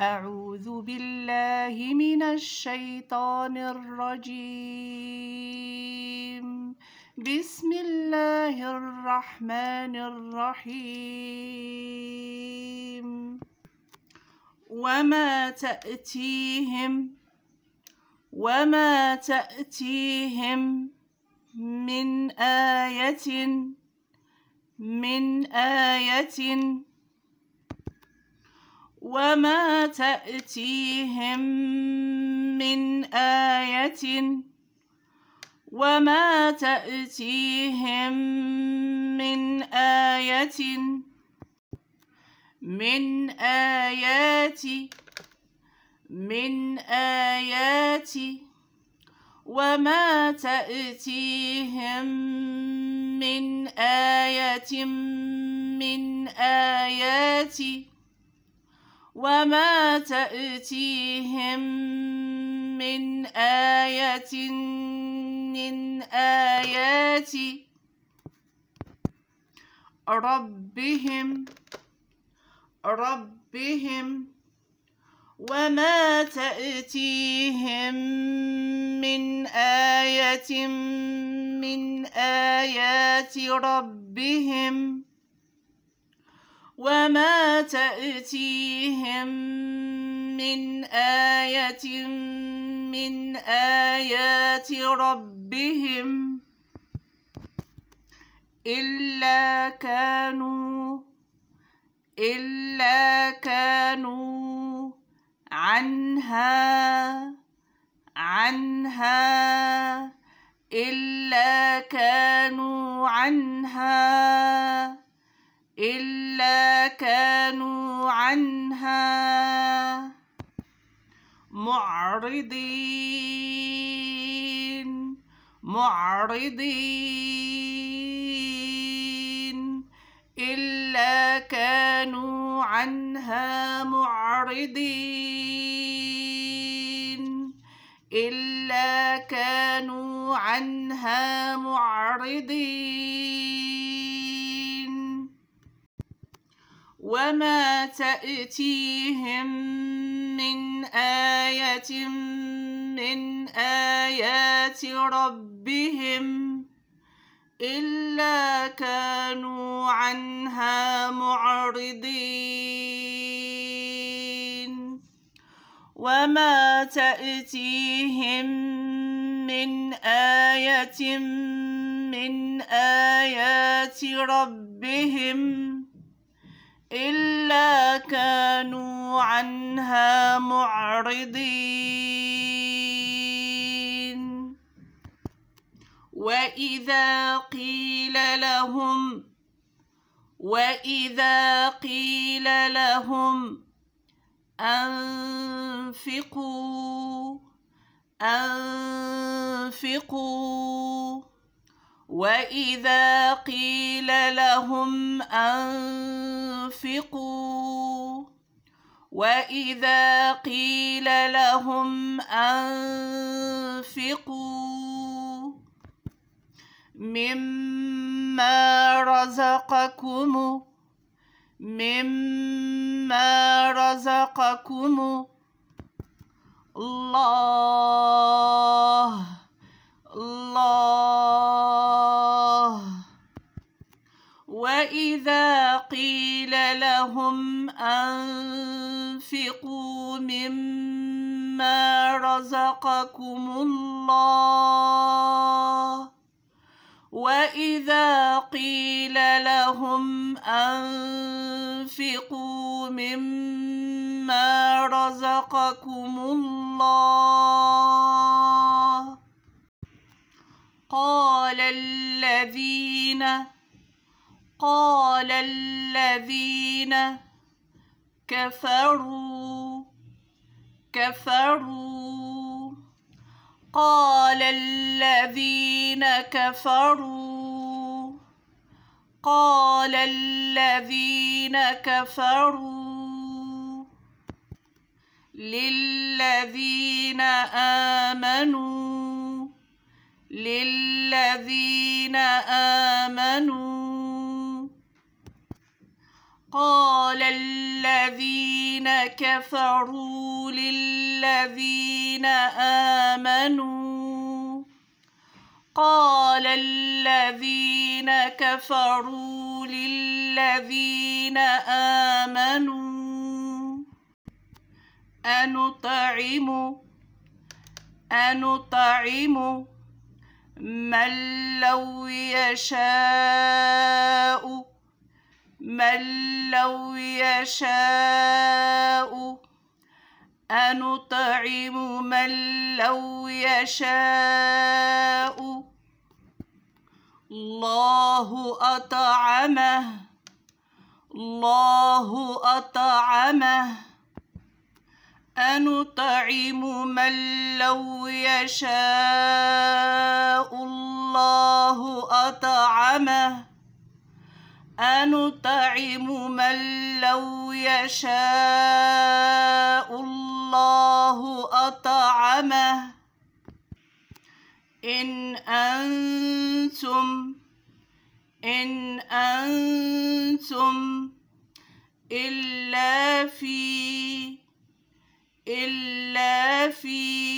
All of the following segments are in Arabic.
أعوذ بالله من الشيطان الرجيم بسم الله الرحمن الرحيم وما تأتيهم وما تأتيهم من آية من آية وما تأتيهم من آية وما تأتيهم من آية من آيات من آيات وما تأتيهم من آية من آيات وما تأتيهم من آية من آيات ربهم ربهم وما تأتيهم من آية من آيات ربهم وما تأتيهم من آية من آيات ربهم إلا كانوا إلا كانوا عنها عنها إلا كانوا عنها إلا كانوا عنها معرضين معرضين إلا كانوا عنها معرضين إلا كانوا عنها معرضين وما تأتيهم من آية من آيات ربهم إلا كانوا عنها معرضين وما تأتيهم من آية من آيات ربهم إلا كانوا عنها معرضين وإذا قيل لهم وإذا قيل لهم أنفقوا أنفقوا واذا قيل لهم انفقوا واذا قيل لهم انفقوا مما رزقكم مما رزقكم الله الله واذا قيل لهم انفقوا مما رزقكم الله واذا قيل لهم انفقوا مما رزقكم الله قال الذين قال الذين كفروا كفروا قال الذين كفروا قال الذين كفروا للذين آمنوا للذين آمنوا قال الذين كفروا للذين آمنوا قال الذين كفروا للذين آمنوا أنطعم أنطعم من لو يشاء من لو يشاء أنطعم من لو يشاء الله أطعمه الله أطعمه أنطعم من لو يشاء الله أطعمه أنطعم من لو يشاء الله أطعمه إن أنتم إن أنتم إلا في إلا في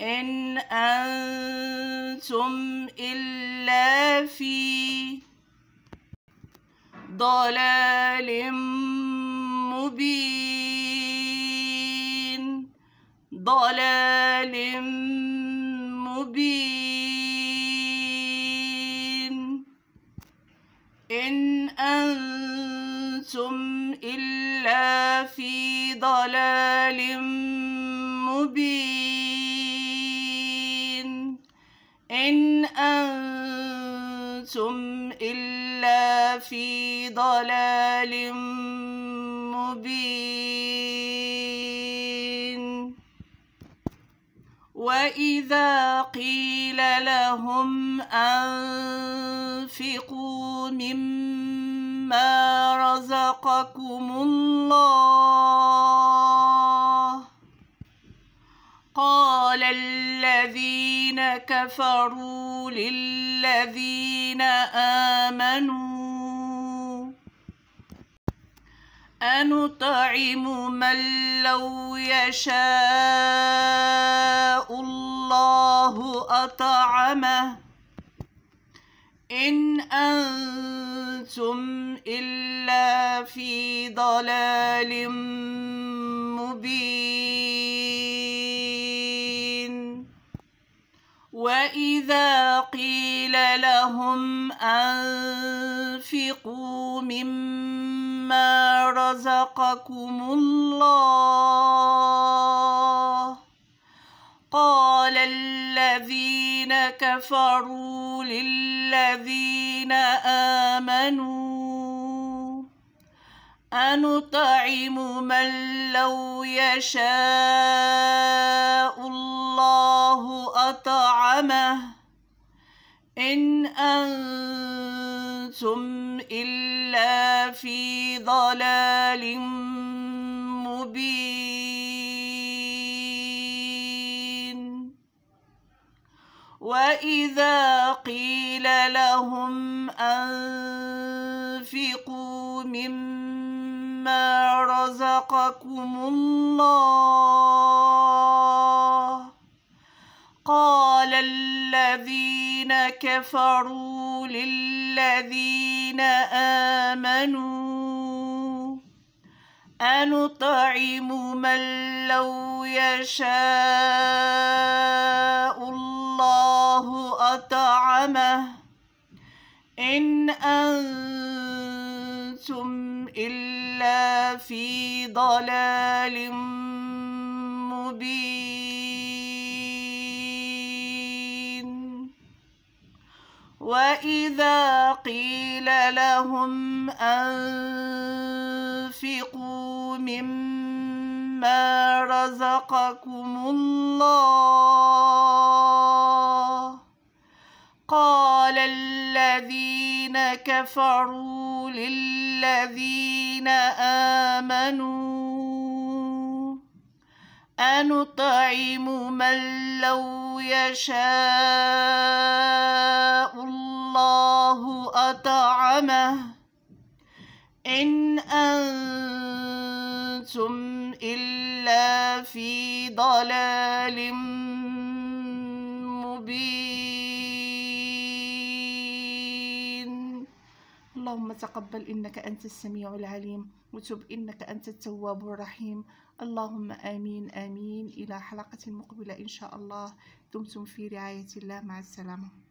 إن أنتم إلا في ضلال مبين ضلال مبين إن أنتم إلا في ضلال مبين إن أنتم إلا في ضلال مبين وإذا قيل لهم أنفقوا مما رزقكم الله قال الذين كفروا للذين آمنوا أنطعم من لو يشاء الله أطعمه إن أنتم إلا في ضلال مبين وإذا قيل لهم أنفقوا مما مما رزقكم الله قال الذين كفروا للذين آمنوا أنطعم من لو يشاء الله أطعمه إن أنتم إلا في ضلال مبين وإذا قيل لهم أنفقوا مما رزقكم الله قال الذين الذين كفروا للذين آمنوا أنطعم من لو يشاء الله أطعمه إن أنتم إلا في ضلال مبين وإذا قيل لهم أنفقوا مما رزقكم الله قال الذين كفروا للذين آمنوا أنطعم من لو يشاء الله أطعمه إن أنتم إلا في ضلال مبين اللهم تقبل إنك أنت السميع العليم وتب إنك أنت التواب الرحيم اللهم آمين آمين إلى حلقة مقبلة إن شاء الله دمتم في رعاية الله مع السلامة